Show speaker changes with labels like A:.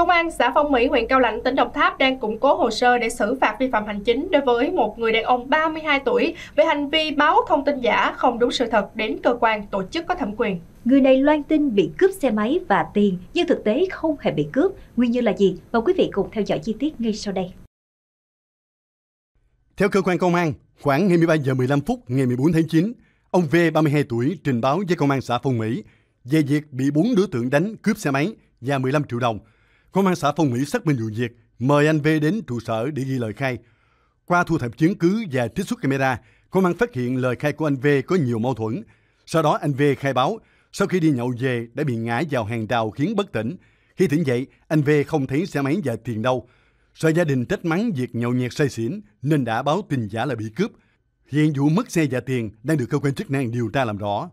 A: Công an xã Phong Mỹ, huyện Cao Lãnh, tỉnh Đồng Tháp đang củng cố hồ sơ để xử phạt vi phạm hành chính đối với một người đàn ông 32 tuổi về hành vi báo thông tin giả không đúng sự thật đến cơ quan tổ chức có thẩm quyền. Người
B: này loan tin bị cướp xe máy và tiền, nhưng
A: thực tế không hề bị cướp.
C: Nguyên nhân là gì? Mời quý vị cùng theo dõi chi tiết ngay sau đây.
D: Theo cơ quan công an, khoảng 23 giờ 15 phút ngày 14 tháng 9, ông V 32 tuổi trình báo với công an xã Phong Mỹ về việc bị bốn đối tượng đánh cướp xe máy và 15 triệu đồng – Công an xã Phong Mỹ xác minh vụ việc, mời anh V đến trụ sở để ghi lời khai. Qua thu thập chứng cứ và trích xuất camera, công an phát hiện lời khai của anh V có nhiều mâu thuẫn. Sau đó anh V khai báo, sau khi đi nhậu về đã bị ngã vào hàng rào khiến bất tỉnh. Khi tỉnh dậy, anh V không thấy xe máy và tiền đâu. Sợ gia đình trách mắng việc nhậu nhẹt say xỉn nên đã báo tình giả là bị cướp. Hiện vụ mất xe và tiền đang được cơ quan chức năng điều tra làm rõ.